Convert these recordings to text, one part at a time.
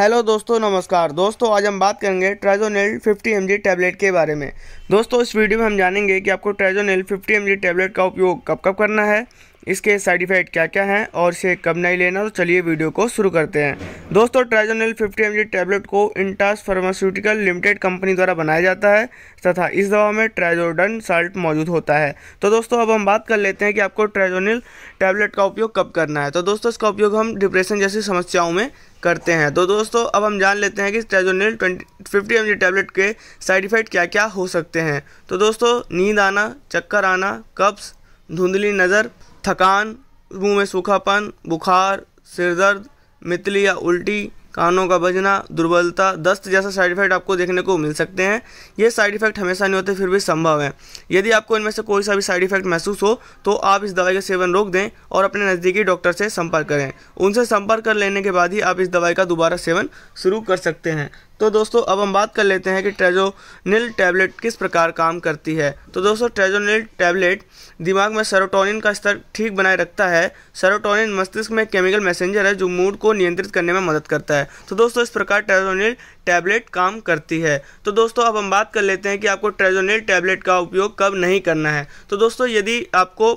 hello दोस्तों नमस्कार दोस्तों आज हम बात करेंगे ट्रेजोनेल 50 एम टैबलेट के बारे में दोस्तों इस वीडियो में हम जानेंगे कि आपको ट्रेजोनेल 50 एम टैबलेट का उपयोग कब कब करना है इसके साइड इफ़ेक्ट क्या क्या हैं और इसे कब नहीं लेना तो चलिए वीडियो को शुरू करते हैं दोस्तों ट्राइजोनल 50 एम टैबलेट को इंटास फार्मास्यूटिकल लिमिटेड कंपनी द्वारा बनाया जाता है तथा इस दवा में ट्राइजोडन साल्ट मौजूद होता है तो दोस्तों अब हम बात कर लेते हैं कि आपको ट्राइजोनल टैबलेट का उपयोग कब करना है तो दोस्तों इसका उपयोग हम डिप्रेशन जैसी समस्याओं में करते हैं तो दोस्तों अब हम जान लेते हैं कि ट्राइजोनल ट्वेंटी फिफ्टी एम टैबलेट के साइड इफ़ेक्ट क्या क्या हो सकते हैं तो दोस्तों नींद आना चक्कर आना कब्स धुंधली नज़र थकान मुंह में सूखापन बुखार सिरदर्द मितली या उल्टी कानों का बजना दुर्बलता दस्त जैसा साइड इफेक्ट आपको देखने को मिल सकते हैं ये साइड इफेक्ट हमेशा नहीं होते फिर भी संभव है यदि आपको इनमें से कोई सा भी साइड इफेक्ट महसूस हो तो आप इस दवाई का सेवन रोक दें और अपने नज़दीकी डॉक्टर से संपर्क करें उनसे संपर्क कर लेने के बाद ही आप इस दवाई का दोबारा सेवन शुरू कर सकते हैं तो दोस्तों अब हम बात कर लेते हैं कि ट्रेजोनिल टैबलेट किस प्रकार काम करती है तो दोस्तों ट्रेजोनिल टैबलेट दिमाग में सेरोटोनिन का स्तर ठीक बनाए रखता है सेरोटोनिन मस्तिष्क में केमिकल मैसेंजर है जो मूड को नियंत्रित करने में मदद करता है तो दोस्तों इस प्रकार ट्रेजोनिल टैबलेट काम करती है तो दोस्तों अब हम बात कर लेते हैं कि आपको ट्रेजोनिल टैबलेट का उपयोग कब नहीं करना है तो दोस्तों यदि आपको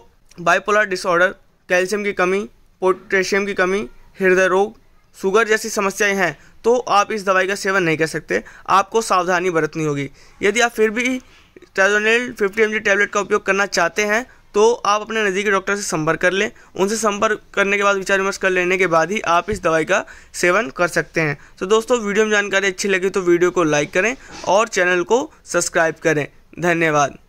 बाइपोलर डिसऑर्डर कैल्शियम की कमी पोटेशियम की कमी हृदय रोग शुगर जैसी समस्याएं हैं तो आप इस दवाई का सेवन नहीं कर सकते आपको सावधानी बरतनी होगी यदि आप फिर भी ट्राजोनेल फिफ्टी एम टैबलेट का उपयोग करना चाहते हैं तो आप अपने नज़दीकी डॉक्टर से संपर्क कर लें उनसे संपर्क करने के बाद विचार विमर्श कर लेने के बाद ही आप इस दवाई का सेवन कर सकते हैं तो दोस्तों वीडियो में जानकारी अच्छी लगी तो वीडियो को लाइक करें और चैनल को सब्सक्राइब करें धन्यवाद